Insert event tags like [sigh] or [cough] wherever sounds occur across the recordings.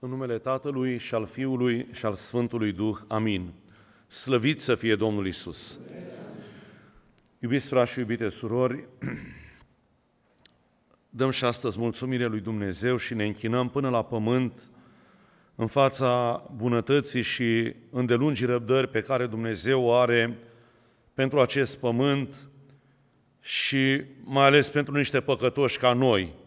În numele Tatălui și al Fiului și al Sfântului Duh. Amin. Slăvit să fie Domnul Isus. Iubiți frați și iubite surori, [clears throat] dăm și astăzi mulțumire lui Dumnezeu și ne închinăm până la pământ în fața bunătății și îndelungii răbdări pe care Dumnezeu o are pentru acest pământ și mai ales pentru niște păcătoși ca noi –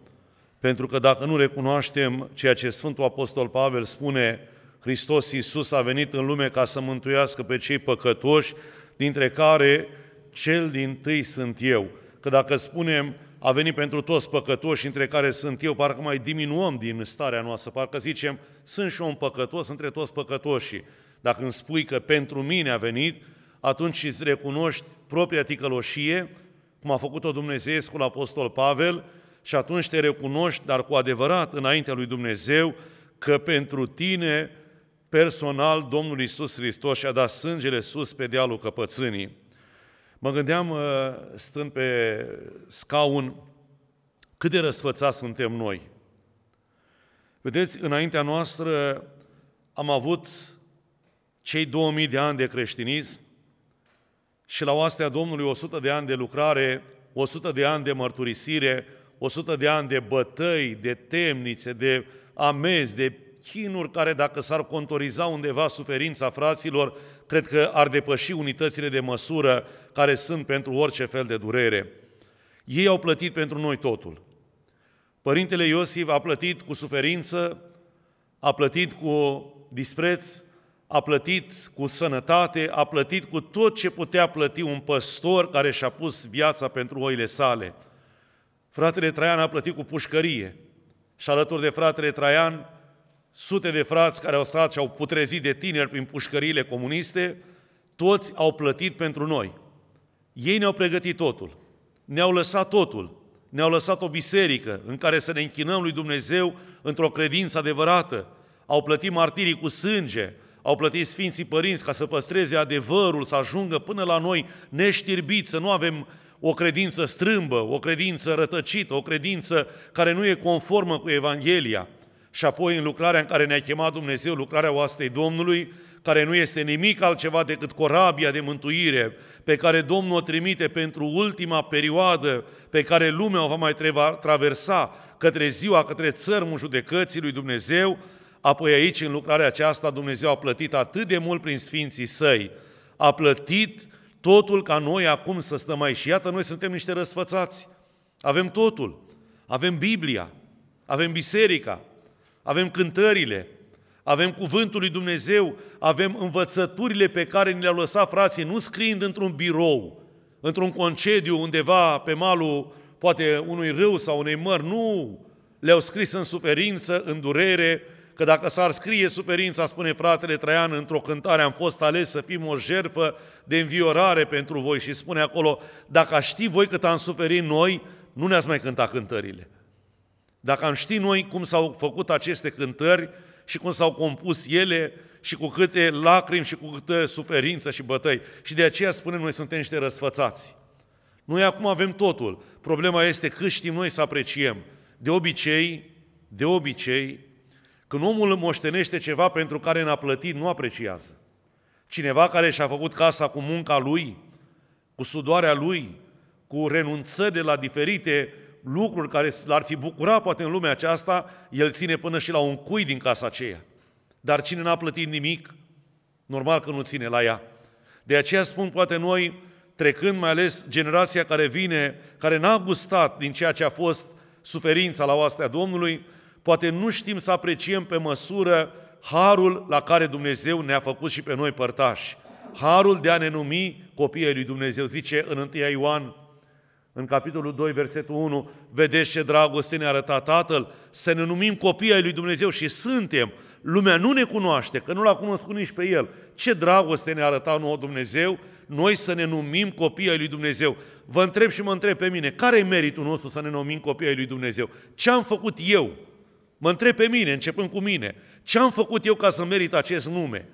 pentru că dacă nu recunoaștem ceea ce Sfântul Apostol Pavel spune, Hristos Iisus a venit în lume ca să mântuiască pe cei păcătoși, dintre care cel din tâi sunt eu. Că dacă spunem a venit pentru toți păcătoși, între care sunt eu, parcă mai diminuăm din starea noastră, parcă zicem, sunt și eu un păcătos între toți păcătoșii. Dacă îmi spui că pentru mine a venit, atunci îți recunoști propria ticăloșie, cum a făcut-o Dumnezeescul Apostol Pavel, și atunci te recunoști, dar cu adevărat, înaintea lui Dumnezeu, că pentru tine, personal, Domnul Isus Hristos și-a dat sângele sus pe dealul căpățânii. Mă gândeam, uh, stând pe scaun, cât de răsfățați suntem noi. Vedeți, înaintea noastră am avut cei 2000 de ani de creștinism și la oastea Domnului 100 de ani de lucrare, 100 de ani de mărturisire, 100 de ani de bătăi, de temnițe, de amezi, de chinuri care dacă s-ar contoriza undeva suferința fraților, cred că ar depăși unitățile de măsură care sunt pentru orice fel de durere. Ei au plătit pentru noi totul. Părintele Iosif a plătit cu suferință, a plătit cu dispreț, a plătit cu sănătate, a plătit cu tot ce putea plăti un păstor care și-a pus viața pentru oile sale – Fratele Traian a plătit cu pușcărie și alături de fratele Traian, sute de frați care au stat și au putrezit de tineri prin pușcăriile comuniste, toți au plătit pentru noi. Ei ne-au pregătit totul, ne-au lăsat totul, ne-au lăsat o biserică în care să ne închinăm lui Dumnezeu într-o credință adevărată. Au plătit martirii cu sânge, au plătit Sfinții Părinți ca să păstreze adevărul, să ajungă până la noi neștirbiți, să nu avem o credință strâmbă, o credință rătăcită, o credință care nu e conformă cu Evanghelia. Și apoi în lucrarea în care ne-a chemat Dumnezeu, lucrarea oastei Domnului, care nu este nimic altceva decât corabia de mântuire pe care Domnul o trimite pentru ultima perioadă pe care lumea o va mai traversa către ziua, către țărmul judecății lui Dumnezeu, apoi aici, în lucrarea aceasta, Dumnezeu a plătit atât de mult prin Sfinții Săi, a plătit totul ca noi acum să stăm aici. Și iată, noi suntem niște răsfățați. Avem totul. Avem Biblia, avem biserica, avem cântările, avem cuvântul lui Dumnezeu, avem învățăturile pe care ni le-au lăsat frații, nu scriind într-un birou, într-un concediu undeva pe malul poate unui râu sau unei mări, nu! Le-au scris în suferință, în durere, Că dacă s-ar scrie suferința, spune fratele Traian, într-o cântare am fost ales să fim o jerfă de înviorare pentru voi și spune acolo, dacă aș ști voi cât am suferit noi, nu ne-ați mai cânta cântările. Dacă am ști noi cum s-au făcut aceste cântări și cum s-au compus ele și cu câte lacrimi și cu câte suferință și bătăi. Și de aceea spunem, noi suntem niște răsfățați. Noi acum avem totul. Problema este cât știm noi să apreciem. De obicei, de obicei, când omul moștenește ceva pentru care n-a plătit, nu apreciază. Cineva care și-a făcut casa cu munca lui, cu sudoarea lui, cu renunțări la diferite lucruri care l-ar fi bucurat poate în lumea aceasta, el ține până și la un cui din casa aceea. Dar cine n-a plătit nimic, normal că nu ține la ea. De aceea spun poate noi, trecând mai ales generația care vine, care n-a gustat din ceea ce a fost suferința la oastea Domnului, poate nu știm să apreciem pe măsură harul la care Dumnezeu ne-a făcut și pe noi părtași. Harul de a ne numi copiii lui Dumnezeu, zice în 1 Ioan, în capitolul 2, versetul 1, vedeți ce dragoste ne-a arătat Tatăl, să ne numim copii ai lui Dumnezeu și suntem. Lumea nu ne cunoaște, că nu l-a cunoscut nici pe El. Ce dragoste ne-a arătat nouă Dumnezeu, noi să ne numim copii ai lui Dumnezeu. Vă întreb și mă întreb pe mine, care e meritul nostru să ne numim copii ai lui Dumnezeu? Ce am făcut eu Mă întreb pe mine, începând cu mine, ce am făcut eu ca să merit acest nume?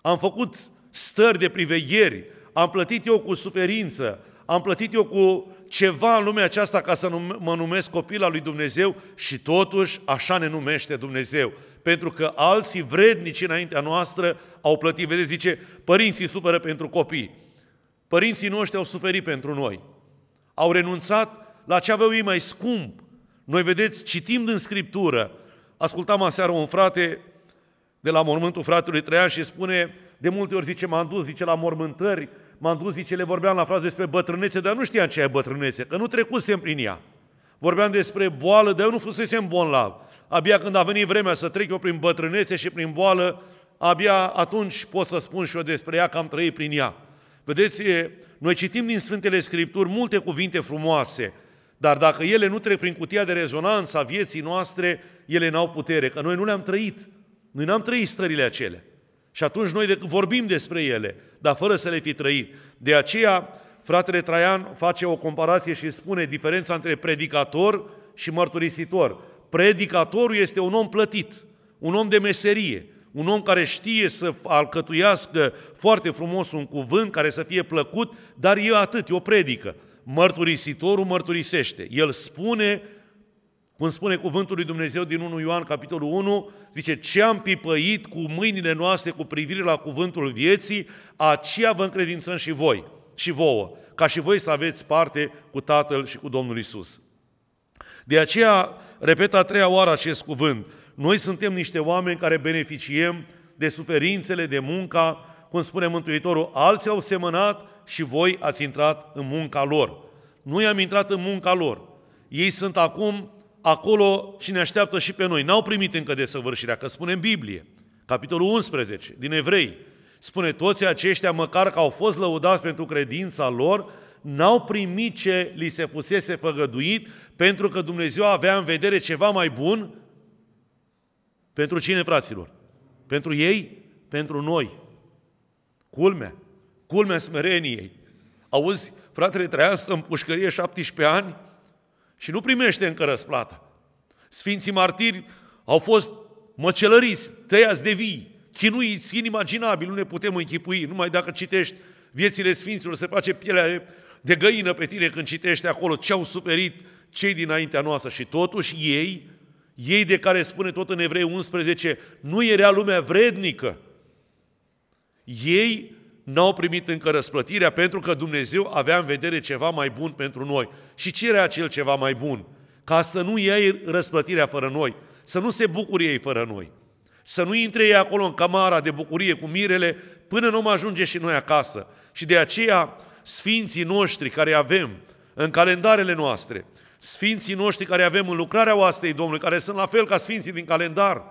Am făcut stări de privegheri, am plătit eu cu suferință, am plătit eu cu ceva în lumea aceasta ca să num- mă numesc copil al lui Dumnezeu și totuși așa ne numește Dumnezeu. Pentru că alții vrednici înaintea noastră au plătit. Vedeți, zice, părinții suferă pentru copii. Părinții noștri au suferit pentru noi. Au renunțat la ce aveau ei mai scump, noi, vedeți, citim din Scriptură, ascultam aseară un frate de la mormântul fratelui Traian și spune, de multe ori zice, m-am dus, zice, la mormântări, m-am dus, zice, le vorbeam la fraze despre bătrânețe, dar nu știam ce e bătrânețe, că nu trecusem prin ea. Vorbeam despre boală, dar eu nu fusesem bolnav. Abia când a venit vremea să trec eu prin bătrânețe și prin boală, abia atunci pot să spun și eu despre ea că am trăit prin ea. Vedeți, noi citim din Sfântele Scripturi multe cuvinte frumoase, dar dacă ele nu trec prin cutia de rezonanță a vieții noastre, ele n-au putere, că noi nu le-am trăit. Noi n-am trăit stările acele. Și atunci noi vorbim despre ele, dar fără să le fi trăit. De aceea, fratele Traian face o comparație și spune diferența între predicator și mărturisitor. Predicatorul este un om plătit, un om de meserie, un om care știe să alcătuiască foarte frumos un cuvânt care să fie plăcut, dar e atât, e o predică mărturisitorul mărturisește. El spune, cum spune cuvântul lui Dumnezeu din 1 Ioan, capitolul 1, zice, ce am pipăit cu mâinile noastre cu privire la cuvântul vieții, aceea vă încredințăm și voi, și vouă, ca și voi să aveți parte cu Tatăl și cu Domnul Isus. De aceea, repet a treia oară acest cuvânt, noi suntem niște oameni care beneficiem de suferințele, de munca, cum spune Mântuitorul, alții au semănat, și voi ați intrat în munca lor. Noi am intrat în munca lor. Ei sunt acum acolo și ne așteaptă și pe noi. N-au primit încă desăvârșirea, că spune în Biblie, capitolul 11 din Evrei, spune toți aceștia, măcar că au fost lăudați pentru credința lor, n-au primit ce li se fusese făgăduit, pentru că Dumnezeu avea în vedere ceva mai bun pentru cine, fraților? Pentru ei? Pentru noi. Culmea culmea smereniei. Auzi, fratele trăiască în pușcărie 17 ani și nu primește încă răsplata. Sfinții martiri au fost măcelăriți, tăiați de vii, chinuiți, inimaginabil, nu ne putem închipui, numai dacă citești viețile Sfinților, se face pielea de găină pe tine când citești acolo ce au suferit cei dinaintea noastră și totuși ei, ei de care spune tot în Evrei 11, nu era lumea vrednică. Ei n-au primit încă răsplătirea pentru că Dumnezeu avea în vedere ceva mai bun pentru noi. Și ce era acel ceva mai bun? Ca să nu iei răsplătirea fără noi, să nu se bucurie ei fără noi, să nu intre ei acolo în camara de bucurie cu mirele până nu ajunge și noi acasă. Și de aceea sfinții noștri care avem în calendarele noastre, sfinții noștri care avem în lucrarea oastei Domnului, care sunt la fel ca sfinții din calendar,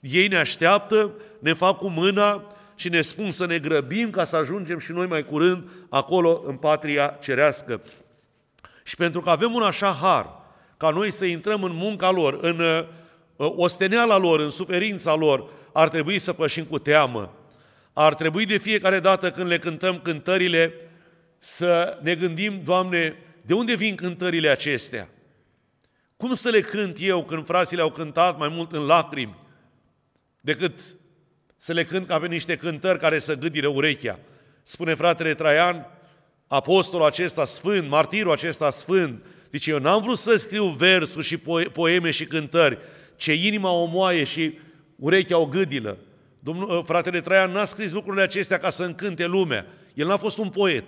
ei ne așteaptă, ne fac cu mâna și ne spun să ne grăbim ca să ajungem și noi mai curând acolo în patria cerească. Și pentru că avem un așa har, ca noi să intrăm în munca lor, în uh, uh, osteneala lor, în suferința lor, ar trebui să pășim cu teamă. Ar trebui de fiecare dată când le cântăm cântările să ne gândim, Doamne, de unde vin cântările acestea? Cum să le cânt eu când frații le-au cântat mai mult în lacrimi decât să le cânt ca pe niște cântări care să gâdire urechea. Spune fratele Traian, apostolul acesta sfânt, martirul acesta sfânt, zice, eu n-am vrut să scriu versuri și poeme și cântări, ce inima o moaie și urechea o gâdilă. Domnul, ă, fratele Traian n-a scris lucrurile acestea ca să încânte lumea. El n-a fost un poet.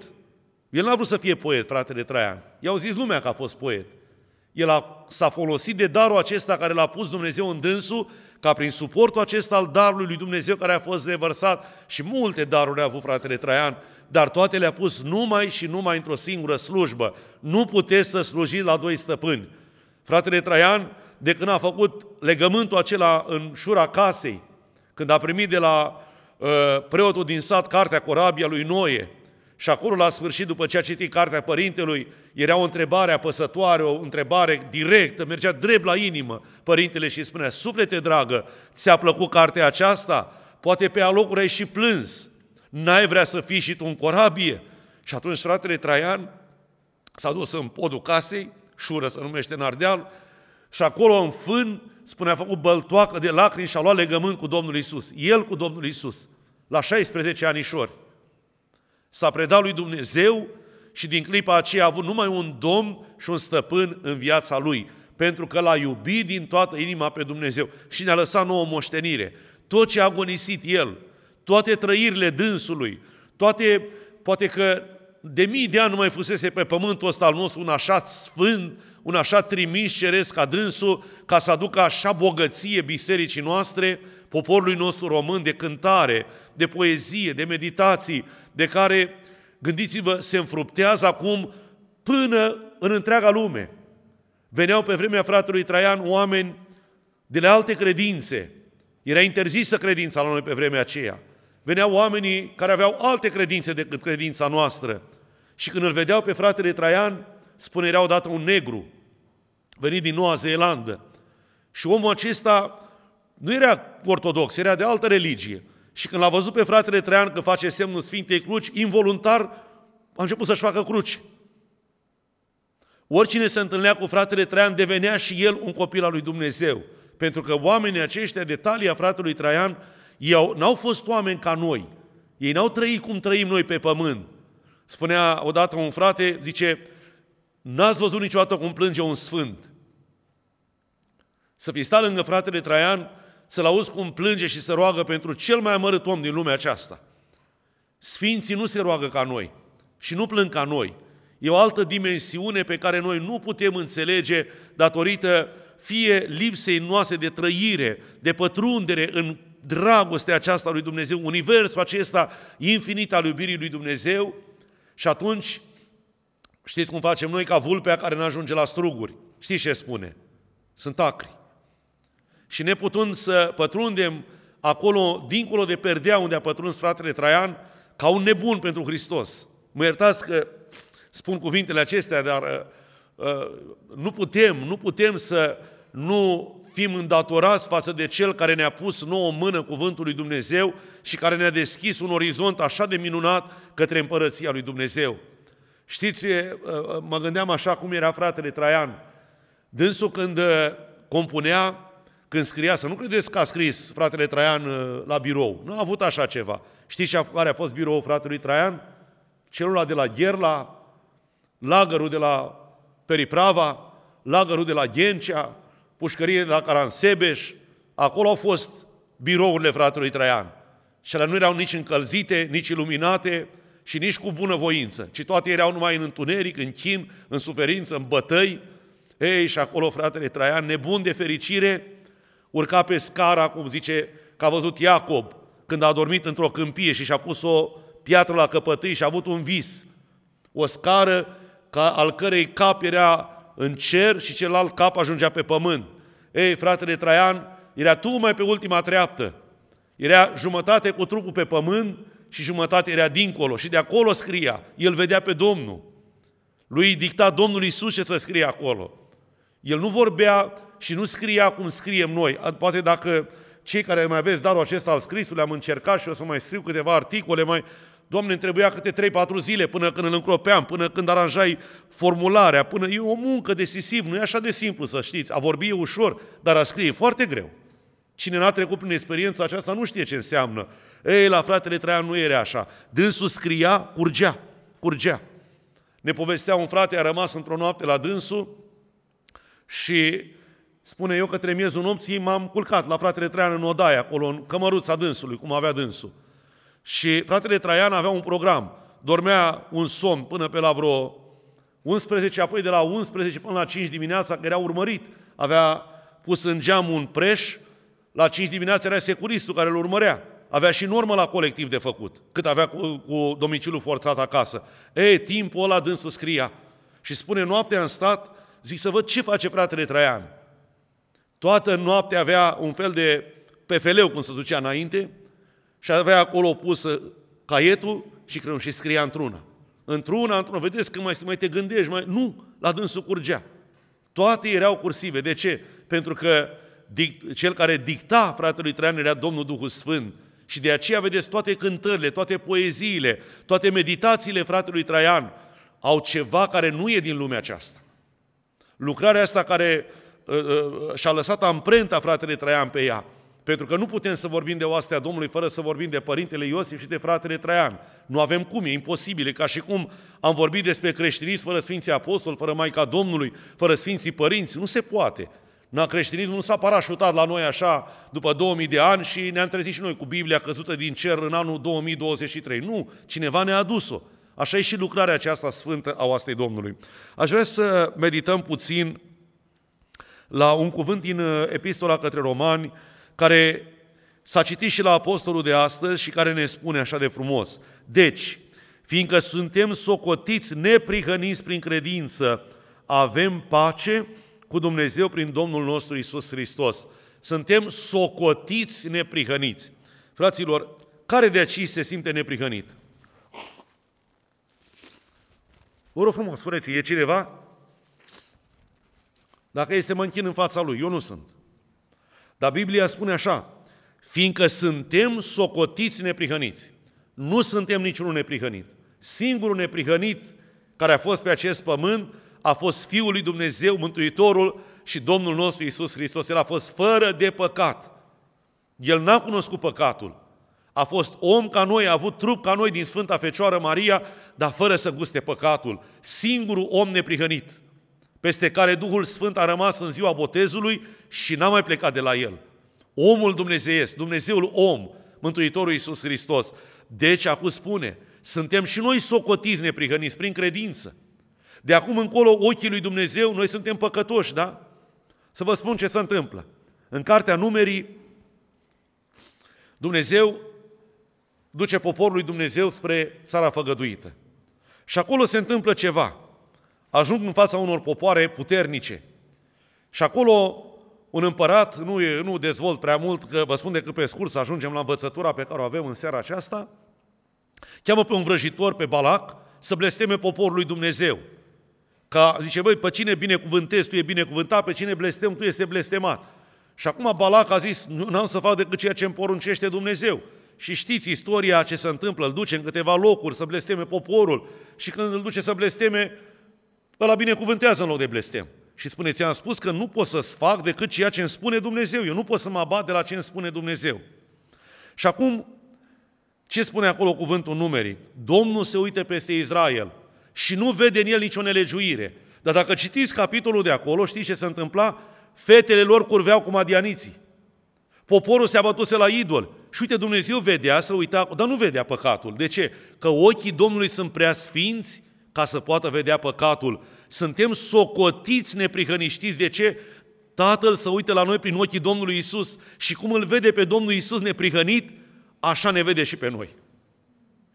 El n-a vrut să fie poet, fratele Traian. I-au zis lumea că a fost poet. El a, s-a folosit de darul acesta care l-a pus Dumnezeu în dânsul ca prin suportul acesta al darului lui Dumnezeu care a fost revărsat și multe daruri a avut fratele Traian, dar toate le-a pus numai și numai într-o singură slujbă. Nu puteți să slujiți la doi stăpâni. Fratele Traian, de când a făcut legământul acela în șura casei, când a primit de la uh, preotul din sat cartea Corabia lui Noe, și acolo, la sfârșit, după ce a citit Cartea Părintelui, era o întrebare apăsătoare, o întrebare directă, mergea drept la inimă Părintele și spunea, suflete dragă, ți-a plăcut cartea aceasta? Poate pe alocuri ai și plâns. N-ai vrea să fii și tu în corabie? Și atunci fratele Traian s-a dus în podul casei, șură se numește în Ardeal, și acolo în fân, spune, a făcut băltoacă de lacrimi și a luat legământ cu Domnul Isus. El cu Domnul Isus, la 16 anișori. S-a predat lui Dumnezeu și din clipa aceea a avut numai un domn și un stăpân în viața lui, pentru că l-a iubit din toată inima pe Dumnezeu și ne-a lăsat nouă moștenire. Tot ce a agonisit el, toate trăirile dânsului, toate, poate că de mii de ani nu mai fusese pe pământul ăsta al nostru un așa sfânt, un așa trimis ceresc ca dânsul, ca să aducă așa bogăție bisericii noastre, poporului nostru român, de cântare, de poezie, de meditații, de care, gândiți-vă, se înfruptează acum până în întreaga lume. Veneau pe vremea fratelui Traian oameni de la alte credințe. Era interzisă credința la noi pe vremea aceea. Veneau oamenii care aveau alte credințe decât credința noastră. Și când îl vedeau pe fratele Traian, spune, era odată un negru, venit din Noua Zeelandă. Și omul acesta nu era ortodox, era de altă religie. Și când l-a văzut pe fratele Traian că face semnul Sfintei Cruci, involuntar a început să-și facă cruci. Oricine se întâlnea cu fratele Traian devenea și el un copil al lui Dumnezeu. Pentru că oamenii aceștia de talia fratelui Traian ei n-au fost oameni ca noi. Ei n-au trăit cum trăim noi pe pământ. Spunea odată un frate, zice, n-ați văzut niciodată cum plânge un sfânt. Să fi stat lângă fratele Traian să-l auzi cum plânge și se roagă pentru cel mai amărât om din lumea aceasta. Sfinții nu se roagă ca noi și nu plâng ca noi. E o altă dimensiune pe care noi nu putem înțelege datorită fie lipsei noastre de trăire, de pătrundere în dragostea aceasta lui Dumnezeu, universul acesta infinit al iubirii lui Dumnezeu, și atunci știți cum facem noi ca vulpea care nu ajunge la struguri. Știți ce spune? Sunt acri. Și neputând să pătrundem acolo, dincolo de perdea unde a pătruns fratele Traian, ca un nebun pentru Hristos. Mă iertați că spun cuvintele acestea, dar uh, uh, nu putem, nu putem să nu fim îndatorați față de Cel care ne-a pus nouă mână cuvântul lui Dumnezeu și care ne-a deschis un orizont așa de minunat către împărăția lui Dumnezeu. Știți, uh, uh, mă gândeam așa cum era fratele Traian. Dânsul când uh, compunea, când scria, să nu credeți că a scris fratele Traian uh, la birou. Nu a avut așa ceva. Știți care a fost biroul fratelui Traian? Celula de la Gherla, lagărul de la Periprava, lagărul de la Ghencea, pușcărie de la Caransebeș, acolo au fost birourile fratelui Traian. Și ele nu erau nici încălzite, nici iluminate și nici cu bună voință, ci toate erau numai în întuneric, în chin, în suferință, în bătăi. Ei, și acolo fratele Traian, nebun de fericire, urca pe scara, cum zice, că a văzut Iacob, când a dormit într-o câmpie și și-a pus o piatră la căpătâi și a avut un vis. O scară ca, al cărei cap era în cer și celălalt cap ajungea pe pământ. Ei, fratele Traian, era tu mai pe ultima treaptă. Era jumătate cu trupul pe pământ și jumătate era dincolo. Și de acolo scria, el vedea pe Domnul. Lui dicta Domnul Iisus ce să scrie acolo. El nu vorbea și nu scria cum scriem noi. Poate dacă cei care mai aveți darul acesta al scrisului, am încercat și o să mai scriu câteva articole, mai... Doamne, îmi trebuia câte 3-4 zile până când îl încropeam, până când aranjai formularea, până... E o muncă decisiv, nu e așa de simplu, să știți. A vorbi e ușor, dar a scrie e foarte greu. Cine n-a trecut prin experiența aceasta nu știe ce înseamnă. Ei, la fratele Traian nu era așa. Dânsul scria, curgea, curgea. Ne povestea un frate, a rămas într-o noapte la dânsul și Spune eu că către miezul nopții m-am culcat la fratele Traian în odaia, acolo, în cămăruța dânsului, cum avea dânsul. Și fratele Traian avea un program. Dormea un somn până pe la vreo 11, apoi de la 11 până la 5 dimineața, că era urmărit. Avea pus în geam un preș, la 5 dimineața era securistul care îl urmărea. Avea și normă la colectiv de făcut, cât avea cu, cu domiciliul forțat acasă. E, timpul ăla dânsul scria. Și spune, noaptea am stat, zic să văd ce face fratele Traian. Toată noaptea avea un fel de pefeleu cum se ducea înainte, și avea acolo pusă uh, caietul și creion și scria într-una. Într-una, într-una, vedeți că mai, mai te gândești, mai... nu, la dânsul curgea. Toate erau cursive. De ce? Pentru că cel care dicta fratelui Traian era Domnul Duhul Sfânt. Și de aceea, vedeți, toate cântările, toate poeziile, toate meditațiile fratelui Traian au ceva care nu e din lumea aceasta. Lucrarea asta care Uh, uh, uh, și-a lăsat amprenta fratele Traian pe ea. Pentru că nu putem să vorbim de oastea Domnului fără să vorbim de Părintele Iosif și de fratele Traian. Nu avem cum, e imposibil. E ca și cum am vorbit despre creștinism fără Sfinții Apostoli, fără Maica Domnului, fără Sfinții Părinți. Nu se poate. Na, creștinismul nu s-a parașutat la noi așa după 2000 de ani și ne-am trezit și noi cu Biblia căzută din cer în anul 2023. Nu, cineva ne-a adus-o. Așa e și lucrarea aceasta sfântă a oastei Domnului. Aș vrea să medităm puțin la un cuvânt din uh, epistola către romani, care s-a citit și la apostolul de astăzi și care ne spune așa de frumos. Deci, fiindcă suntem socotiți neprihăniți prin credință, avem pace cu Dumnezeu prin Domnul nostru Isus Hristos. Suntem socotiți neprihăniți. Fraților, care de aici se simte neprihănit? Vă rog frumos, spuneți, e cineva dacă este, mă închin în fața lui. Eu nu sunt. Dar Biblia spune așa, fiindcă suntem socotiți neprihăniți. Nu suntem niciunul neprihănit. Singurul neprihănit care a fost pe acest pământ a fost Fiul lui Dumnezeu, Mântuitorul și Domnul nostru Isus Hristos. El a fost fără de păcat. El n-a cunoscut păcatul. A fost om ca noi, a avut trup ca noi din Sfânta Fecioară Maria, dar fără să guste păcatul. Singurul om neprihănit peste care Duhul Sfânt a rămas în ziua botezului și n-a mai plecat de la el. Omul dumnezeiesc, Dumnezeul om, Mântuitorul Iisus Hristos. Deci, acum spune, suntem și noi socotiți neprihăniți prin credință. De acum încolo, ochii lui Dumnezeu, noi suntem păcătoși, da? Să vă spun ce se întâmplă. În cartea numerii, Dumnezeu duce poporul lui Dumnezeu spre țara făgăduită. Și acolo se întâmplă ceva ajung în fața unor popoare puternice. Și acolo un împărat, nu, e, nu dezvolt prea mult, că vă spun decât pe scurs să ajungem la învățătura pe care o avem în seara aceasta, cheamă pe un vrăjitor, pe Balac, să blesteme poporul lui Dumnezeu. Ca, zice, băi, pe cine binecuvântezi, tu e binecuvântat, pe cine blestem, tu este blestemat. Și acum Balac a zis, nu am să fac decât ceea ce îmi poruncește Dumnezeu. Și știți istoria ce se întâmplă, îl duce în câteva locuri să blesteme poporul și când îl duce să blesteme, Ăla binecuvântează în loc de blestem. Și spune, ți-am spus că nu pot să-ți fac decât ceea ce îmi spune Dumnezeu. Eu nu pot să mă abat de la ce îmi spune Dumnezeu. Și acum, ce spune acolo cuvântul numerii? Domnul se uită peste Israel și nu vede în el nicio nelegiuire. Dar dacă citiți capitolul de acolo, știți ce se întâmpla? Fetele lor curveau cu madianiții. Poporul se abătuse la idol. Și uite, Dumnezeu vedea, să uita, dar nu vedea păcatul. De ce? Că ochii Domnului sunt prea sfinți ca să poată vedea păcatul. Suntem socotiți neprihăniștiți. De ce? Tatăl să uite la noi prin ochii Domnului Isus și cum îl vede pe Domnul Isus neprihănit, așa ne vede și pe noi.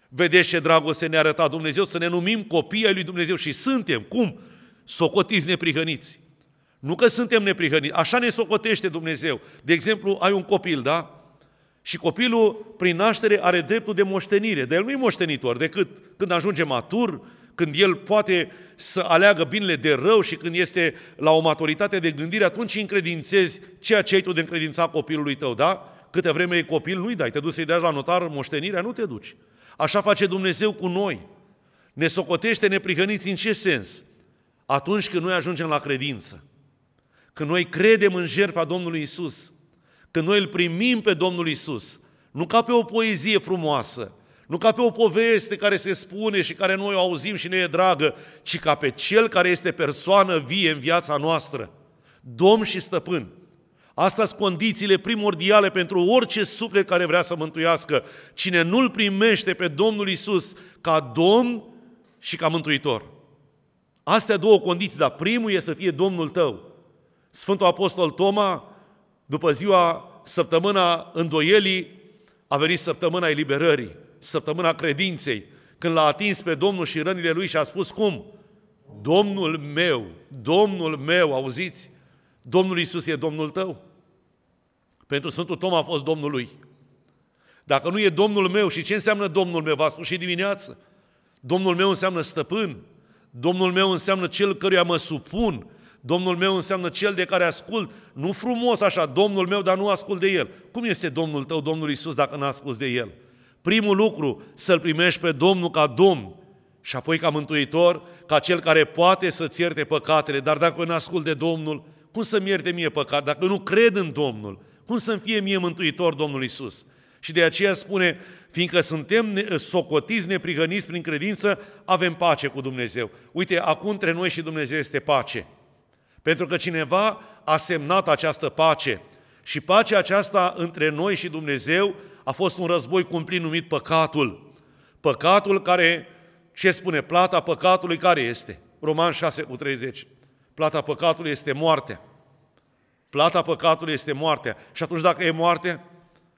Vedeți ce dragoste ne-a arătat Dumnezeu să ne numim copii ai lui Dumnezeu și suntem. Cum? Socotiți neprihăniți. Nu că suntem neprihăniți, așa ne socotește Dumnezeu. De exemplu, ai un copil, da? Și copilul, prin naștere, are dreptul de moștenire. Dar el nu e moștenitor, decât când ajunge matur, când el poate să aleagă binele de rău și când este la o maturitate de gândire, atunci încredințezi ceea ce ai tu de încredința copilului tău, da? Câte vreme e copil, nu-i dai, te duci să-i dai la notar moștenirea, nu te duci. Așa face Dumnezeu cu noi. Ne socotește neprihăniți în ce sens? Atunci când noi ajungem la credință, când noi credem în jertfa Domnului Isus, când noi îl primim pe Domnul Isus, nu ca pe o poezie frumoasă, nu ca pe o poveste care se spune și care noi o auzim și ne e dragă, ci ca pe Cel care este persoană vie în viața noastră, Domn și Stăpân. Asta sunt condițiile primordiale pentru orice suflet care vrea să mântuiască. Cine nu-L primește pe Domnul Isus ca Domn și ca Mântuitor. Astea două condiții, dar primul e să fie Domnul tău. Sfântul Apostol Toma, după ziua, săptămâna îndoielii, a venit săptămâna eliberării săptămâna credinței, când l-a atins pe Domnul și rănile lui și a spus cum? Domnul meu, Domnul meu, auziți? Domnul Isus e Domnul tău. Pentru Sfântul Tom a fost Domnul lui. Dacă nu e Domnul meu, și ce înseamnă Domnul meu? V-a spus și dimineață. Domnul meu înseamnă stăpân. Domnul meu înseamnă cel căruia mă supun. Domnul meu înseamnă cel de care ascult. Nu frumos așa, Domnul meu, dar nu ascult de el. Cum este Domnul tău, Domnul Isus, dacă nu ascult de el? Primul lucru, să-L primești pe Domnul ca Domn și apoi ca Mântuitor, ca Cel care poate să-ți ierte păcatele, dar dacă nu ascult de Domnul, cum să-mi ierte mie păcat? Dacă nu cred în Domnul, cum să-mi fie mie Mântuitor Domnul Isus? Și de aceea spune, fiindcă suntem socotiți, neprihăniți prin credință, avem pace cu Dumnezeu. Uite, acum între noi și Dumnezeu este pace. Pentru că cineva a semnat această pace. Și pacea aceasta între noi și Dumnezeu a fost un război cumplit numit păcatul. Păcatul care, ce spune, plata păcatului care este? Roman 6 cu 30. Plata păcatului este moartea. Plata păcatului este moartea. Și atunci dacă e moarte,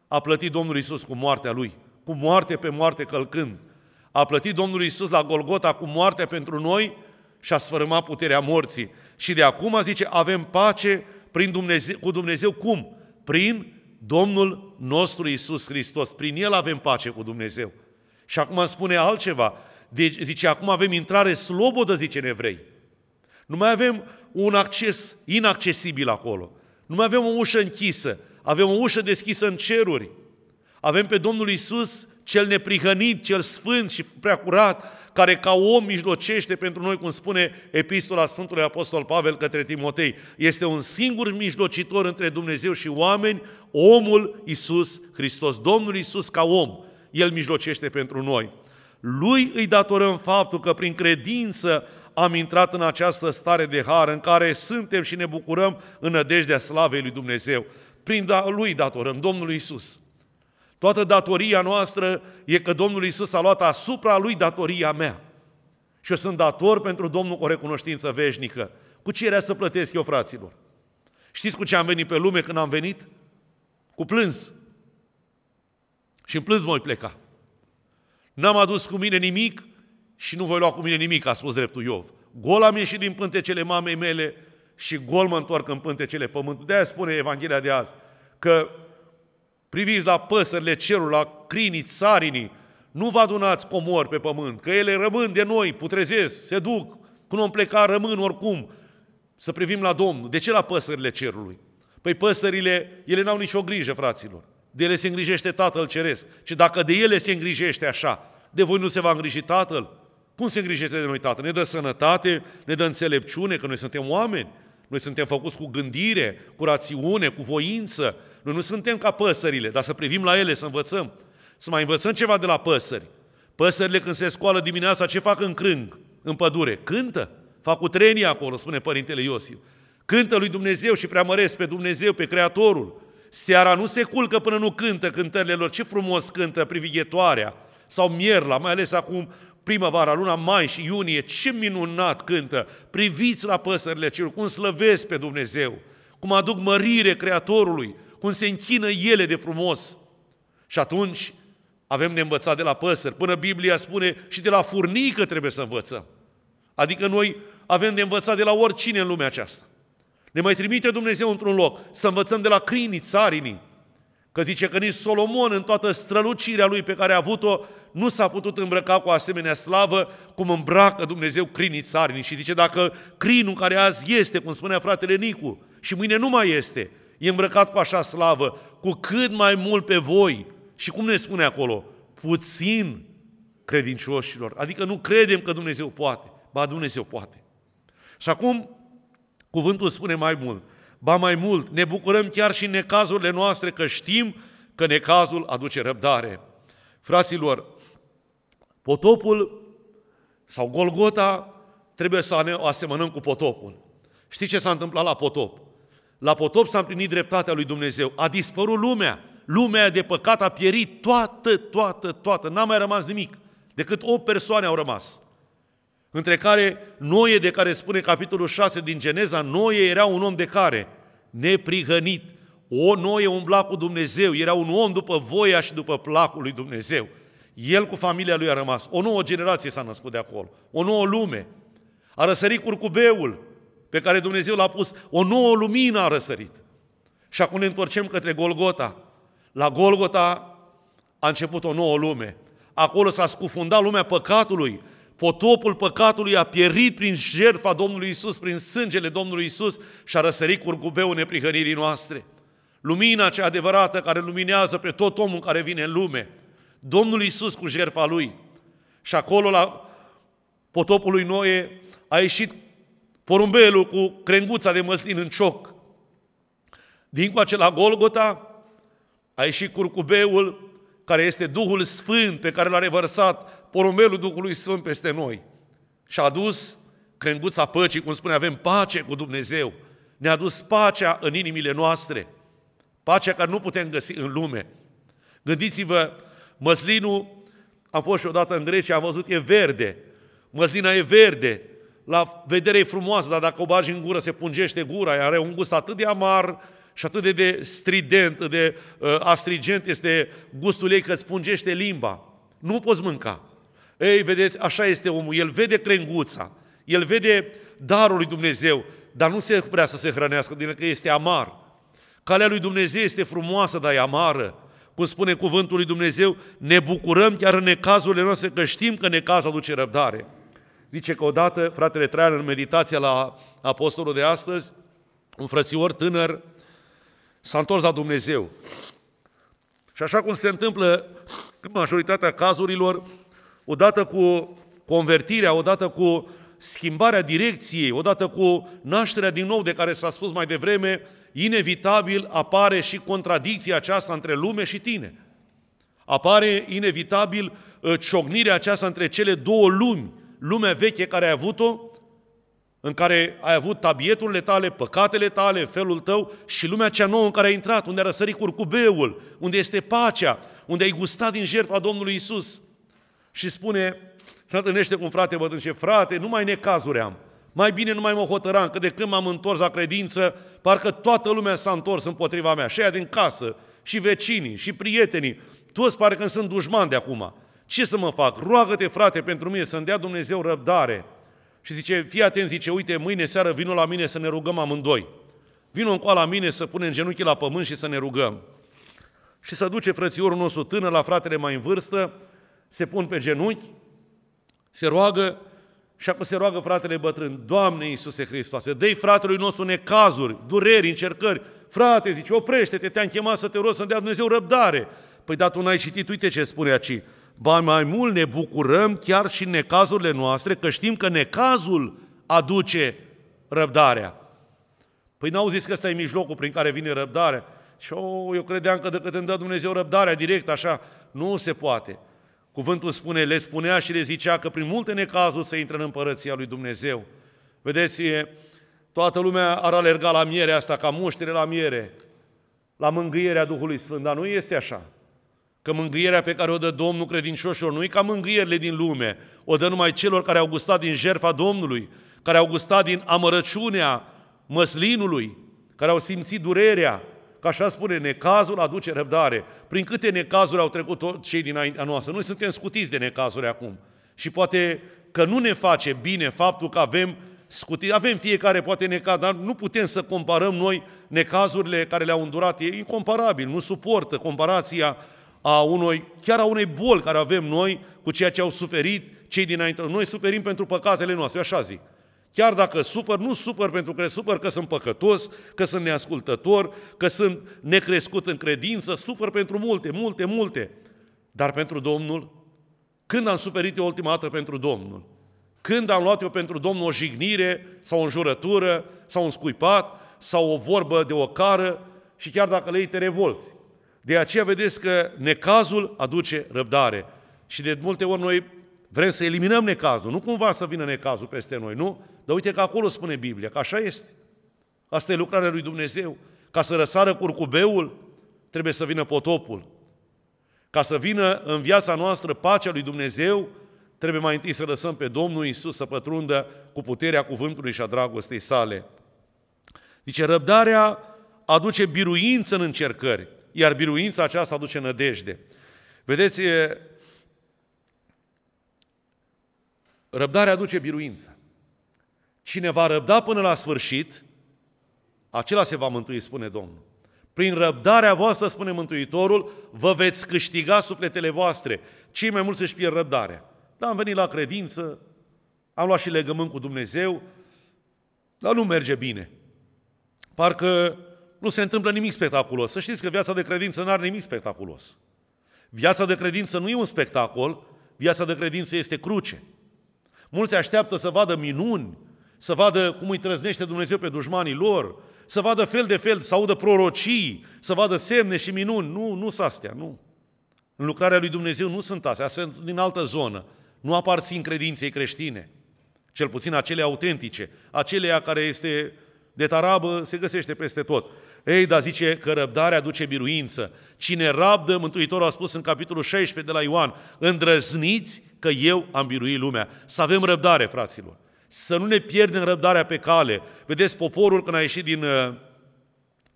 a plătit Domnul Isus cu moartea Lui. Cu moarte pe moarte călcând. A plătit Domnul Isus la Golgota cu moartea pentru noi și a sfârmat puterea morții. Și de acum, zice, avem pace prin Dumnezeu, cu Dumnezeu. Cum? Prin Domnul nostru Isus Hristos. Prin El avem pace cu Dumnezeu. Și acum îmi spune altceva. Deci, zice, acum avem intrare slobodă, zice în evrei. Nu mai avem un acces inaccesibil acolo. Nu mai avem o ușă închisă. Avem o ușă deschisă în ceruri. Avem pe Domnul Isus, cel neprihănit, cel sfânt și prea curat, care ca om mijlocește pentru noi, cum spune Epistola Sfântului Apostol Pavel către Timotei. Este un singur mijlocitor între Dumnezeu și oameni, omul Isus Hristos, Domnul Isus ca om, El mijlocește pentru noi. Lui îi datorăm faptul că prin credință am intrat în această stare de har în care suntem și ne bucurăm în nădejdea slavei lui Dumnezeu. Prin da, lui datorăm, Domnul Isus. Toată datoria noastră e că Domnul Isus a luat asupra lui datoria mea. Și eu sunt dator pentru Domnul cu o recunoștință veșnică. Cu ce era să plătesc eu, fraților? Știți cu ce am venit pe lume când am venit? Cu plâns. Și în plâns voi pleca. N-am adus cu mine nimic și nu voi lua cu mine nimic, a spus dreptul Iov. Gol am ieșit din pântecele mamei mele și gol mă întorc în pântecele pământului. De-aia spune Evanghelia de azi că priviți la păsările cerului, la crinii, țarinii, nu vă adunați comori pe pământ, că ele rămân de noi, putrezesc, se duc, când om pleca rămân oricum. Să privim la Domnul. De ce la păsările cerului? Păi păsările, ele n-au nicio grijă, fraților. De ele se îngrijește Tatăl Ceresc. Și dacă de ele se îngrijește așa, de voi nu se va îngriji Tatăl? Cum se îngrijește de noi Tatăl? Ne dă sănătate, ne dă înțelepciune, că noi suntem oameni. Noi suntem făcuți cu gândire, cu rațiune, cu voință. Noi nu suntem ca păsările, dar să privim la ele, să învățăm. Să mai învățăm ceva de la păsări. Păsările când se scoală dimineața, ce fac în crâng, în pădure? Cântă. Fac cu trenii acolo, spune Părintele Iosif. Cântă lui Dumnezeu și preamăresc pe Dumnezeu, pe Creatorul. Seara nu se culcă până nu cântă cântările lor. Ce frumos cântă privighetoarea sau mierla, mai ales acum primăvara, luna mai și iunie. Ce minunat cântă! Priviți la păsările cerului, cum slăvesc pe Dumnezeu, cum aduc mărire Creatorului, cum se închină ele de frumos. Și atunci avem de învățat de la păsări, până Biblia spune și de la furnică trebuie să învățăm. Adică noi avem de învățat de la oricine în lumea aceasta. Ne mai trimite Dumnezeu într-un loc să învățăm de la crinii, țarinii. Că zice că nici Solomon în toată strălucirea lui pe care a avut-o nu s-a putut îmbrăca cu asemenea slavă cum îmbracă Dumnezeu crinii țarinii. Și zice dacă crinul care azi este, cum spunea fratele Nicu, și mâine nu mai este, e îmbrăcat cu așa slavă, cu cât mai mult pe voi. Și cum ne spune acolo? Puțin credincioșilor. Adică nu credem că Dumnezeu poate. Ba Dumnezeu poate. Și acum Cuvântul spune mai mult. Ba mai mult, ne bucurăm chiar și în necazurile noastre că știm că necazul aduce răbdare. Fraților, potopul sau Golgota trebuie să ne asemănăm cu potopul. Știți ce s-a întâmplat la potop? La potop s-a împlinit dreptatea lui Dumnezeu. A dispărut lumea. Lumea de păcat a pierit toată, toată, toată. N-a mai rămas nimic. Decât o persoană au rămas între care Noe, de care spune capitolul 6 din Geneza, Noe era un om de care? Neprihănit. O Noe umbla cu Dumnezeu, era un om după voia și după placul lui Dumnezeu. El cu familia lui a rămas. O nouă generație s-a născut de acolo, o nouă lume. A răsărit curcubeul pe care Dumnezeu l-a pus, o nouă lumină a răsărit. Și acum ne întorcem către Golgota. La Golgota a început o nouă lume. Acolo s-a scufundat lumea păcatului, Potopul păcatului a pierit prin jertfa Domnului Isus, prin sângele Domnului Isus și a răsărit curgubeul neprihănirii noastre. Lumina cea adevărată care luminează pe tot omul care vine în lume. Domnul Isus cu jertfa lui. Și acolo la potopul lui Noe a ieșit porumbelul cu crenguța de măslin în cioc. Din cu acela Golgota a ieșit curcubeul care este Duhul Sfânt pe care l-a revărsat porumbelul Duhului Sfânt peste noi și a dus crenguța păcii, cum spune, avem pace cu Dumnezeu. Ne-a dus pacea în inimile noastre, pacea care nu putem găsi în lume. Gândiți-vă, măslinul, am fost și odată în Grecia, am văzut, e verde, măslina e verde, la vedere e frumoasă, dar dacă o bagi în gură, se pungește gura, are un gust atât de amar și atât de strident, de uh, astrigent este gustul ei că îți pungește limba. Nu poți mânca. Ei, vedeți, așa este omul, el vede crenguța, el vede darul lui Dumnezeu, dar nu se vrea să se hrănească din el, că este amar. Calea lui Dumnezeu este frumoasă, dar e amară. Cum spune cuvântul lui Dumnezeu, ne bucurăm chiar în necazurile noastre, că știm că necazul aduce răbdare. Zice că odată, fratele Traian, în meditația la apostolul de astăzi, un frățior tânăr s-a întors la Dumnezeu. Și așa cum se întâmplă în majoritatea cazurilor, odată cu convertirea, odată cu schimbarea direcției, odată cu nașterea din nou de care s-a spus mai devreme, inevitabil apare și contradicția aceasta între lume și tine. Apare inevitabil uh, ciognirea aceasta între cele două lumi, lumea veche care ai avut-o, în care ai avut tabieturile tale, păcatele tale, felul tău, și lumea cea nouă în care ai intrat, unde a răsărit curcubeul, unde este pacea, unde ai gustat din jertfa Domnului Isus și spune, se întâlnește cu un frate bătrân și frate, nu mai necazuri am. Mai bine nu mai mă hotăram, că de când m-am întors la credință, parcă toată lumea s-a întors împotriva mea. Și aia din casă, și vecinii, și prietenii, toți pare că sunt dușmani de acum. Ce să mă fac? Roagă-te, frate, pentru mine să-mi dea Dumnezeu răbdare. Și zice, fii atent, zice, uite, mâine seară vină la mine să ne rugăm amândoi. Vină încoa la mine să punem genunchii la pământ și să ne rugăm. Și să duce frățiorul nostru tânăr la fratele mai în vârstă, se pun pe genunchi, se roagă și acum se roagă fratele bătrân, Doamne Iisuse Hristoase, dă-i fratelui nostru necazuri, dureri, încercări. Frate, zice, oprește-te, te-am chemat să te rog să-mi dea Dumnezeu răbdare. Păi dar tu n-ai citit, uite ce spune aici. Ba mai mult ne bucurăm chiar și în necazurile noastre, că știm că necazul aduce răbdarea. Păi n-au zis că ăsta e mijlocul prin care vine răbdarea. Și oh, eu credeam că decât îmi dă Dumnezeu răbdarea direct, așa, nu se poate. Cuvântul spune, le spunea și le zicea că prin multe necazuri se intră în împărăția lui Dumnezeu. Vedeți, toată lumea ar alerga la mierea asta, ca muștere la miere, la mângâierea Duhului Sfânt, dar nu este așa. Că mângâierea pe care o dă Domnul credincioșilor nu e ca mângâierile din lume, o dă numai celor care au gustat din jerfa Domnului, care au gustat din amărăciunea măslinului, care au simțit durerea, că așa spune, necazul aduce răbdare prin câte necazuri au trecut toți cei dinaintea noastră. Noi suntem scutiți de necazuri acum. Și poate că nu ne face bine faptul că avem scutit, avem fiecare poate necaz, dar nu putem să comparăm noi necazurile care le-au îndurat. E incomparabil, nu suportă comparația a unui, chiar a unei boli care avem noi cu ceea ce au suferit cei dinainte. Noi suferim pentru păcatele noastre, așa zic. Chiar dacă sufăr, nu sufăr pentru că sufăr că sunt păcătos, că sunt neascultător, că sunt necrescut în credință, sufăr pentru multe, multe, multe. Dar pentru Domnul? Când am suferit eu ultima dată pentru Domnul? Când am luat eu pentru Domnul o jignire sau o înjurătură sau un scuipat sau o vorbă de cară și chiar dacă le te revolți? De aceea vedeți că necazul aduce răbdare. Și de multe ori noi Vrem să eliminăm necazul, nu cumva să vină necazul peste noi, nu? Dar uite că acolo spune Biblia, că așa este. Asta e lucrarea lui Dumnezeu. Ca să răsară curcubeul, trebuie să vină potopul. Ca să vină în viața noastră pacea lui Dumnezeu, trebuie mai întâi să lăsăm pe Domnul Isus să pătrundă cu puterea cuvântului și a dragostei sale. Zice, răbdarea aduce biruință în încercări, iar biruința aceasta aduce nădejde. Vedeți, Răbdarea aduce biruință. Cine va răbda până la sfârșit, acela se va mântui, spune Domnul. Prin răbdarea voastră, spune Mântuitorul, vă veți câștiga sufletele voastre. Cei mai mulți își pierd răbdarea. Dar am venit la credință, am luat și legământ cu Dumnezeu, dar nu merge bine. Parcă nu se întâmplă nimic spectaculos. Să știți că viața de credință nu are nimic spectaculos. Viața de credință nu e un spectacol, viața de credință este cruce. Mulți așteaptă să vadă minuni, să vadă cum îi trăznește Dumnezeu pe dușmanii lor, să vadă fel de fel, să audă prorocii, să vadă semne și minuni. Nu, nu sunt astea, nu. În lucrarea lui Dumnezeu nu sunt astea, sunt din altă zonă. Nu aparțin credinței creștine, cel puțin acele autentice, acelea care este de tarabă, se găsește peste tot. Ei, dar zice că răbdarea aduce biruință. Cine rabdă, Mântuitorul a spus în capitolul 16 de la Ioan, îndrăzniți că eu am biruit lumea. Să avem răbdare, fraților. Să nu ne pierdem răbdarea pe cale. Vedeți, poporul când a ieșit din uh,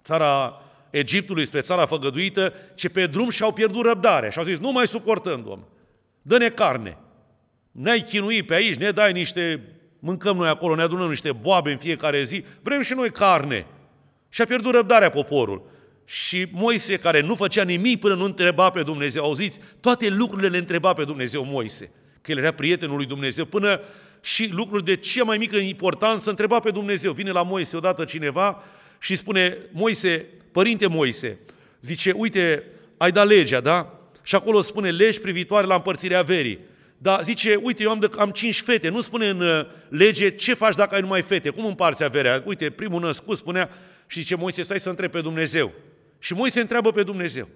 țara Egiptului spre țara făgăduită, ce pe drum și-au pierdut răbdarea. și au zis, nu mai suportăm, Doamne, dă-ne carne. Ne-ai chinuit pe aici, ne dai niște, mâncăm noi acolo, ne adunăm niște boabe în fiecare zi, vrem și noi carne. Și a pierdut răbdarea poporul și Moise, care nu făcea nimic până nu întreba pe Dumnezeu, auziți, toate lucrurile le întreba pe Dumnezeu Moise, că el era prietenul lui Dumnezeu, până și lucruri de cea mai mică importanță întreba pe Dumnezeu. Vine la Moise odată cineva și spune, Moise, părinte Moise, zice, uite, ai dat legea, da? Și acolo spune legi privitoare la împărțirea verii. Dar zice, uite, eu am, de, am cinci fete, nu spune în uh, lege ce faci dacă ai numai fete, cum împarți averea? Uite, primul născut spunea și zice, Moise, stai să întrebi pe Dumnezeu. Și Moise întreabă pe Dumnezeu.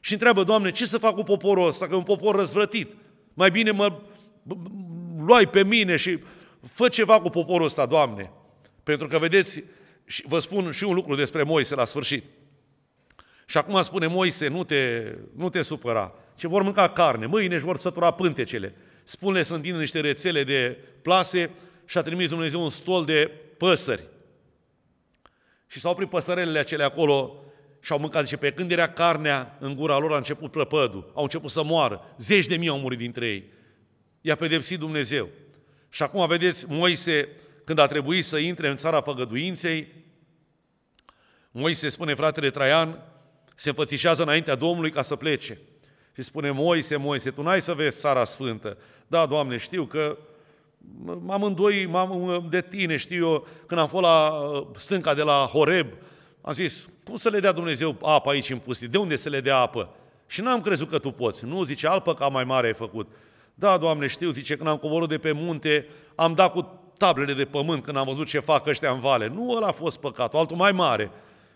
Și întreabă, Doamne, ce să fac cu poporul ăsta, că e un popor răzvrătit. Mai bine mă luai pe mine și fă ceva cu poporul ăsta, Doamne. Pentru că, vedeți, vă spun și un lucru despre Moise la sfârșit. Și acum spune Moise, nu te, nu te supăra, ce vor mânca carne, mâine își vor sătura pântecele. Spune să întindă niște rețele de plase și a trimis Dumnezeu un stol de păsări. Și s-au oprit păsărelele acele acolo și au mâncat. Zice, pe când era carnea în gura lor, a început prăpădul, au început să moară. Zeci de mii au murit dintre ei. I-a pedepsit Dumnezeu. Și acum, vedeți, Moise, când a trebuit să intre în țara făgăduinței, Moise spune, fratele Traian, se înfățișează înaintea Domnului ca să plece. Și spune, Moise, Moise, tu n-ai să vezi țara sfântă. Da, Doamne, știu că m-am îndoi m-am, de tine, știu eu, când am fost la uh, stânca de la Horeb, am zis, cum să le dea Dumnezeu apă aici în pustie? De unde să le dea apă? Și n-am crezut că tu poți. Nu, zice, alpă ca mai mare ai făcut. Da, Doamne, știu, zice, când am coborât de pe munte, am dat cu tablele de pământ când am văzut ce fac ăștia în vale. Nu ăla a fost păcatul, altul mai mare.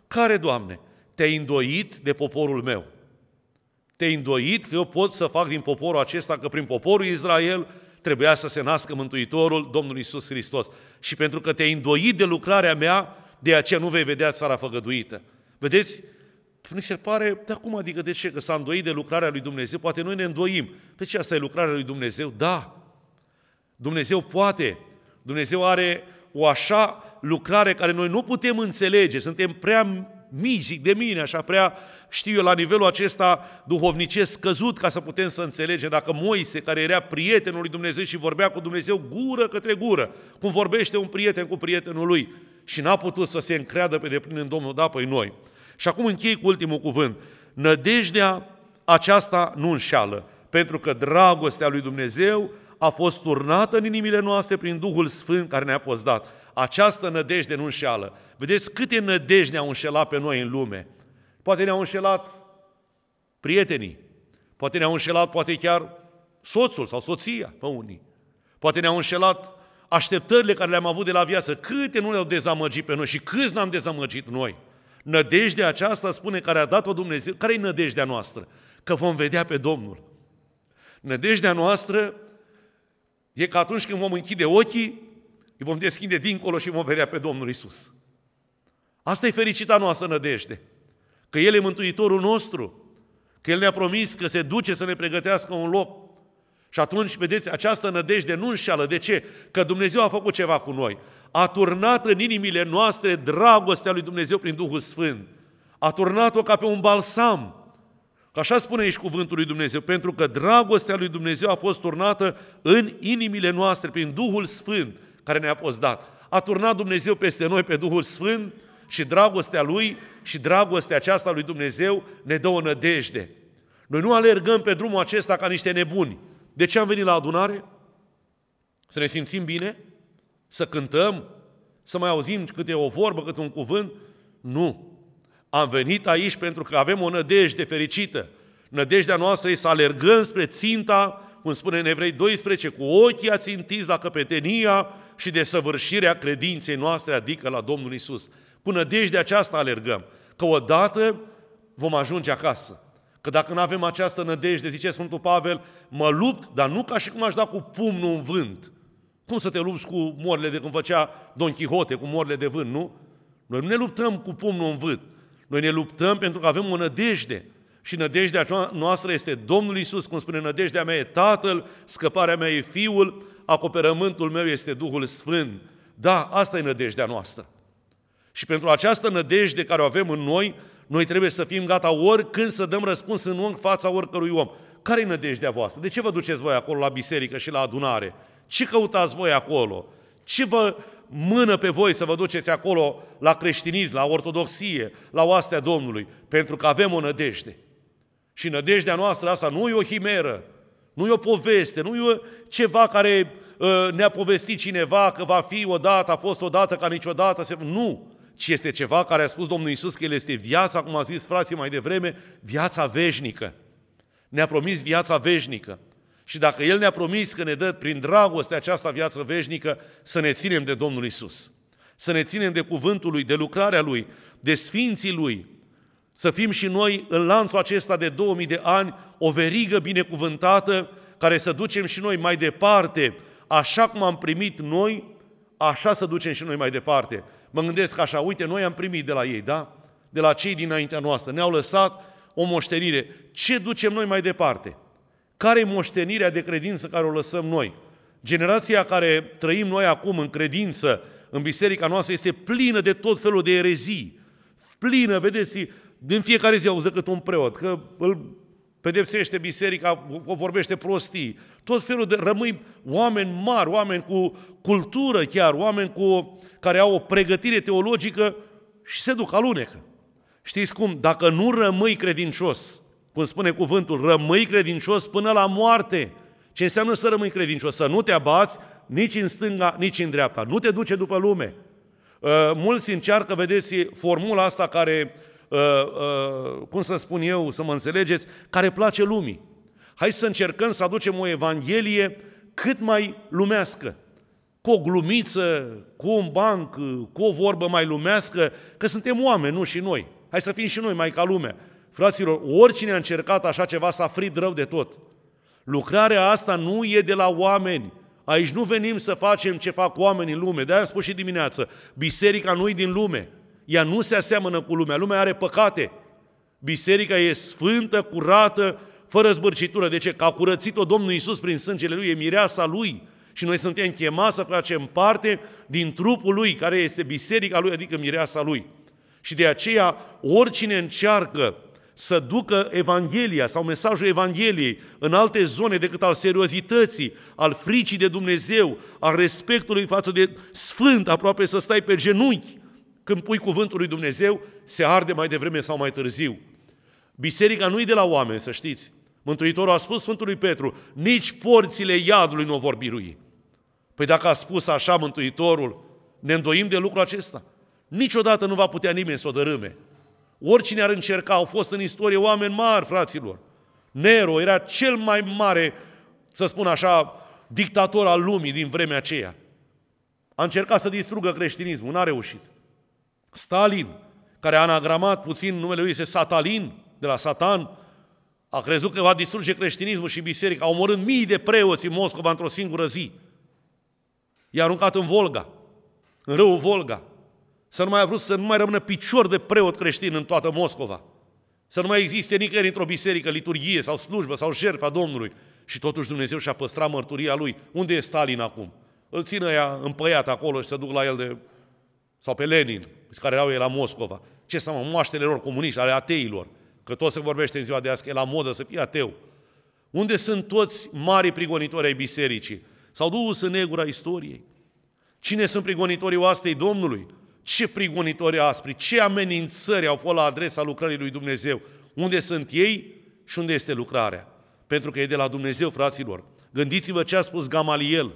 Care, Doamne? Te-ai îndoit de poporul meu. Te-ai îndoit că eu pot să fac din poporul acesta, că prin poporul Israel trebuia să se nască Mântuitorul Domnul Isus Hristos. Și pentru că te-ai îndoit de lucrarea mea, de aceea nu vei vedea țara făgăduită. Vedeți? Nu se pare, dar cum adică de ce? Că s-a îndoit de lucrarea lui Dumnezeu? Poate noi ne îndoim. Pe ce asta e lucrarea lui Dumnezeu? Da. Dumnezeu poate. Dumnezeu are o așa lucrare care noi nu putem înțelege. Suntem prea mici de mine, așa prea, știu eu, la nivelul acesta duhovnicesc căzut ca să putem să înțelegem dacă Moise, care era prietenul lui Dumnezeu și vorbea cu Dumnezeu gură către gură, cum vorbește un prieten cu prietenul lui, și n-a putut să se încreadă pe deplin în Domnul, da, păi noi. Și acum închei cu ultimul cuvânt. Nădejdea aceasta nu înșeală, pentru că dragostea lui Dumnezeu a fost turnată în inimile noastre prin Duhul Sfânt care ne-a fost dat. Această nădejde nu înșeală. Vedeți câte nădejde ne-au înșelat pe noi în lume. Poate ne-au înșelat prietenii, poate ne-au înșelat poate chiar soțul sau soția pe unii, poate ne-au înșelat așteptările care le-am avut de la viață, câte nu le-au dezamăgit pe noi și câți n-am dezamăgit noi. Nădejdea aceasta spune care a dat-o Dumnezeu, care e nădejdea noastră? Că vom vedea pe Domnul. Nădejdea noastră e că atunci când vom închide ochii, îi vom deschide dincolo și vom vedea pe Domnul Isus. Asta e fericita noastră nădejde. Că El e Mântuitorul nostru, că El ne-a promis că se duce să ne pregătească un loc și atunci, vedeți, această nădejde nu înșală. De ce? Că Dumnezeu a făcut ceva cu noi. A turnat în inimile noastre dragostea lui Dumnezeu prin Duhul Sfânt. A turnat-o ca pe un balsam. Că așa spune aici cuvântul lui Dumnezeu, pentru că dragostea lui Dumnezeu a fost turnată în inimile noastre prin Duhul Sfânt care ne-a fost dat. A turnat Dumnezeu peste noi pe Duhul Sfânt și dragostea Lui și dragostea aceasta lui Dumnezeu ne dă o nădejde. Noi nu alergăm pe drumul acesta ca niște nebuni, de ce am venit la adunare? Să ne simțim bine? Să cântăm? Să mai auzim câte o vorbă, câte un cuvânt? Nu. Am venit aici pentru că avem o nădejde fericită. Nădejdea noastră e să alergăm spre ținta, cum spune în Evrei 12, cu ochii ațintiți la căpetenia și de săvârșirea credinței noastre, adică la Domnul Isus. Cu nădejdea aceasta alergăm, că odată vom ajunge acasă. Că dacă nu avem această nădejde, zice Sfântul Pavel, mă lupt, dar nu ca și cum aș da cu pumnul în vânt. Cum să te lupți cu morile de cum făcea Don Quixote, cu morile de vânt, nu? Noi nu ne luptăm cu pumnul în vânt. Noi ne luptăm pentru că avem o nădejde. Și nădejdea noastră este Domnul Isus, cum spune, nădejdea mea e Tatăl, scăparea mea e Fiul, acoperământul meu este Duhul Sfânt. Da, asta e nădejdea noastră. Și pentru această nădejde care o avem în noi, noi trebuie să fim gata oricând să dăm răspuns în unghi fața oricărui om. Care-i nădejdea voastră? De ce vă duceți voi acolo la biserică și la adunare? Ce căutați voi acolo? Ce vă mână pe voi să vă duceți acolo la creștinism, la ortodoxie, la oastea Domnului? Pentru că avem o nădejde. Și nădejdea noastră asta nu e o himeră, nu e o poveste, nu e ceva care uh, ne-a povestit cineva că va fi odată, a fost odată ca niciodată. Nu! ci este ceva care a spus Domnul Isus că El este viața, cum a zis frații mai devreme, viața veșnică. Ne-a promis viața veșnică. Și dacă El ne-a promis că ne dă prin dragoste această viață veșnică, să ne ținem de Domnul Isus. Să ne ținem de cuvântul Lui, de lucrarea Lui, de sfinții Lui. Să fim și noi în lanțul acesta de 2000 de ani o verigă binecuvântată care să ducem și noi mai departe, așa cum am primit noi, așa să ducem și noi mai departe. Mă gândesc așa, uite, noi am primit de la ei, da? De la cei dinaintea noastră. Ne-au lăsat o moștenire. Ce ducem noi mai departe? Care e moștenirea de credință care o lăsăm noi? Generația care trăim noi acum în credință, în biserica noastră, este plină de tot felul de erezii. Plină, vedeți, din fiecare zi auză cât un preot, că îl pedepsește biserica, o vorbește prostii. Tot felul de... Rămâi oameni mari, oameni cu cultură chiar, oameni cu care au o pregătire teologică și se duc alunecă. Știți cum? Dacă nu rămâi credincios, cum spune cuvântul, rămâi credincios până la moarte. Ce înseamnă să rămâi credincios? Să nu te abați nici în stânga, nici în dreapta. Nu te duce după lume. Uh, mulți încearcă, vedeți, formula asta care, uh, uh, cum să spun eu, să mă înțelegeți, care place lumii. Hai să încercăm să aducem o evanghelie cât mai lumească cu o glumiță, cu un banc, cu o vorbă mai lumească, că suntem oameni, nu și noi. Hai să fim și noi mai ca lumea. Fraților, oricine a încercat așa ceva s-a frit rău de tot. Lucrarea asta nu e de la oameni. Aici nu venim să facem ce fac oamenii în lume. De-aia am spus și dimineață, biserica nu e din lume. Ea nu se aseamănă cu lumea. Lumea are păcate. Biserica e sfântă, curată, fără zbârcitură. De ce? Că a curățit-o Domnul Iisus prin sângele Lui, e mireasa Lui. Și noi suntem chemați să facem parte din trupul Lui, care este biserica Lui, adică mireasa Lui. Și de aceea, oricine încearcă să ducă Evanghelia sau mesajul Evangheliei în alte zone decât al seriozității, al fricii de Dumnezeu, al respectului față de sfânt, aproape să stai pe genunchi când pui cuvântul lui Dumnezeu, se arde mai devreme sau mai târziu. Biserica nu e de la oameni, să știți. Mântuitorul a spus Sfântului Petru, nici porțile iadului nu o vor birui. Păi dacă a spus așa Mântuitorul, ne îndoim de lucrul acesta. Niciodată nu va putea nimeni să o dărâme. Oricine ar încerca, au fost în istorie oameni mari, fraților. Nero era cel mai mare, să spun așa, dictator al lumii din vremea aceea. A încercat să distrugă creștinismul, n-a reușit. Stalin, care a anagramat puțin numele lui, este Satalin, de la Satan, a crezut că va distruge creștinismul și biserica, omorând mii de preoți în Moscova într-o singură zi. I-a aruncat în Volga, în râul Volga. Să nu mai a vrut să nu mai rămână picior de preot creștin în toată Moscova. Să nu mai existe nicăieri într-o biserică, liturgie sau slujbă sau jertfa Domnului. Și totuși Dumnezeu și-a păstrat mărturia lui. Unde e Stalin acum? Îl țină ea împăiat acolo și se duc la el de... sau pe Lenin, deci care erau ei la Moscova. Ce să mă, moaștele lor comuniști, ale ateilor. Că tot se vorbește în ziua de azi, că e la modă să fie ateu. Unde sunt toți mari prigonitori ai bisericii? S-au dus în negura istoriei. Cine sunt prigonitorii oastei Domnului? Ce prigonitori aspri, ce amenințări au fost la adresa lucrării lui Dumnezeu? Unde sunt ei și unde este lucrarea? Pentru că e de la Dumnezeu, fraților. Gândiți-vă ce a spus Gamaliel,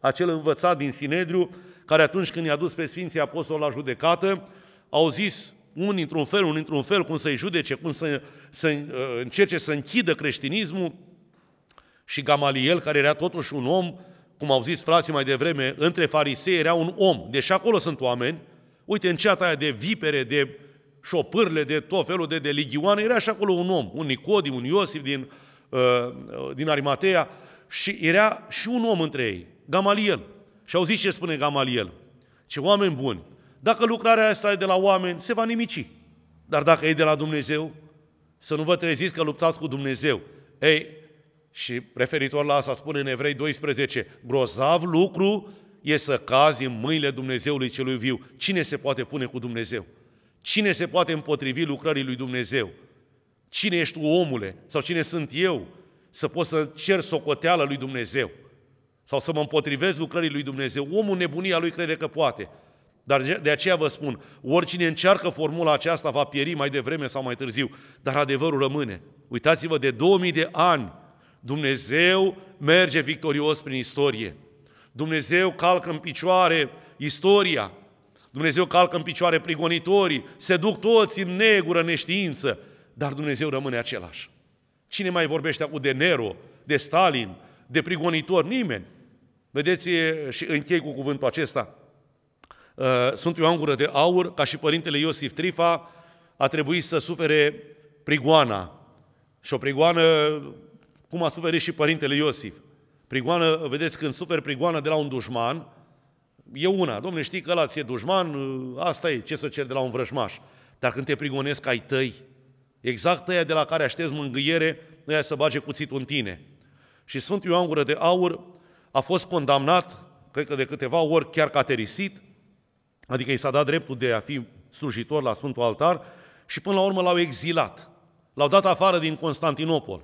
acel învățat din Sinedriu, care atunci când i-a dus pe Sfinții Apostoli la judecată, au zis unii într-un fel, unii într-un fel, cum să-i judece, cum să, să uh, încerce să închidă creștinismul. Și Gamaliel, care era totuși un om cum au zis frații mai devreme, între farisei era un om. Deși acolo sunt oameni, uite, în ceata aia de vipere, de șopârle, de tot felul de deligioane, era și acolo un om, un Nicodim, un Iosif din, uh, uh, din Arimatea și era și un om între ei, Gamaliel. Și au zis ce spune Gamaliel. Ce oameni buni, dacă lucrarea asta e de la oameni, se va nimici. Dar dacă e de la Dumnezeu, să nu vă treziți că luptați cu Dumnezeu. Ei, și referitor la asta spune în Evrei 12, grozav lucru e să cazi în mâinile Dumnezeului celui viu. Cine se poate pune cu Dumnezeu? Cine se poate împotrivi lucrării lui Dumnezeu? Cine ești tu, omule? Sau cine sunt eu? Să pot să cer socoteală lui Dumnezeu. Sau să mă împotrivesc lucrării lui Dumnezeu. Omul nebunia lui crede că poate. Dar de aceea vă spun, oricine încearcă formula aceasta va pieri mai devreme sau mai târziu, dar adevărul rămâne. Uitați-vă de 2000 de ani Dumnezeu merge victorios prin istorie. Dumnezeu calcă în picioare istoria. Dumnezeu calcă în picioare prigonitorii. Se duc toți în negură, neștiință. Dar Dumnezeu rămâne același. Cine mai vorbește acum de Nero, de Stalin, de prigonitor? Nimeni. Vedeți, și închei cu cuvântul acesta. Uh, Sunt Ioan Gură de Aur, ca și părintele Iosif Trifa, a trebuit să sufere prigoana. Și o prigoană cum a suferit și Părintele Iosif. Prigoană, vedeți, când suferi prigoană de la un dușman, e una. Domne, știi că ăla ți-e dușman, asta e, ce să ceri de la un vrăjmaș? Dar când te prigonesc ai tăi, exact tăia de la care aștezi mângâiere, ai să bage cuțitul în tine. Și Sfântul Ioan Gură de Aur a fost condamnat, cred că de câteva ori chiar caterisit, adică i s-a dat dreptul de a fi slujitor la Sfântul Altar și până la urmă l-au exilat. L-au dat afară din Constantinopol.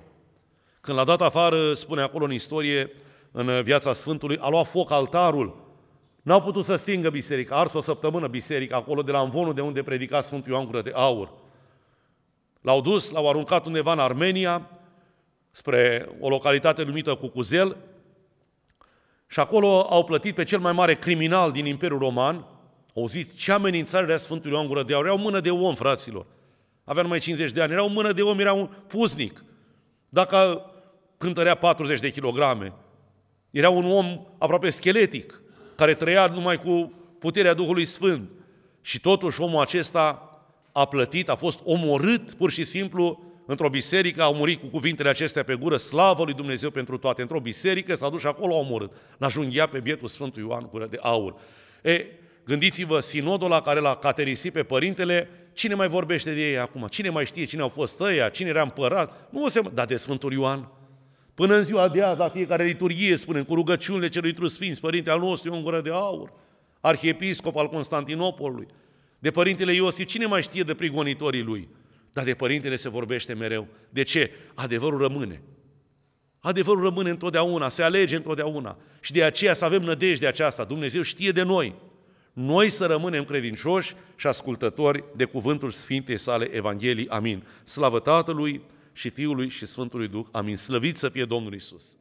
Când l-a dat afară, spune acolo în istorie, în uh, viața Sfântului, a luat foc altarul. N-au putut să stingă biserica. A ars o săptămână biserica acolo de la învonul de unde predica Sfântul Ioan Gură de Aur. L-au dus, l-au aruncat undeva în Armenia, spre o localitate numită Cucuzel, și acolo au plătit pe cel mai mare criminal din Imperiul Roman, au zis ce amenințare era Sfântul Ioan Gură de Aur. Era o mână de om, fraților. Avea numai 50 de ani, era o mână de om, era un puznic. Dacă cântărea 40 de kilograme. Era un om aproape scheletic, care trăia numai cu puterea Duhului Sfânt. Și totuși omul acesta a plătit, a fost omorât pur și simplu într-o biserică, a murit cu cuvintele acestea pe gură, slavă lui Dumnezeu pentru toate. Într-o biserică s-a dus și acolo a omorât. L-a junghiat pe bietul Sfântul Ioan cu de Aur. E, gândiți-vă, sinodul la care l-a caterisit pe părintele, cine mai vorbește de ei acum? Cine mai știe cine au fost ăia? Cine era împărat? Nu o se... Dar de Sfântul Ioan, Până în ziua de azi, la fiecare liturgie, spunem, cu rugăciunile celui trus Sfinț, Părinte al nostru, în gură de aur, arhiepiscop al Constantinopolului, de Părintele Iosif, cine mai știe de prigonitorii lui? Dar de Părintele se vorbește mereu. De ce? Adevărul rămâne. Adevărul rămâne întotdeauna, se alege întotdeauna. Și de aceea să avem nădejde aceasta. Dumnezeu știe de noi. Noi să rămânem credincioși și ascultători de cuvântul Sfintei sale Evangheliei. Amin. Slavă Tatălui, și Fiului și Sfântului Duh. Amin. Slăvit să fie Domnul Isus!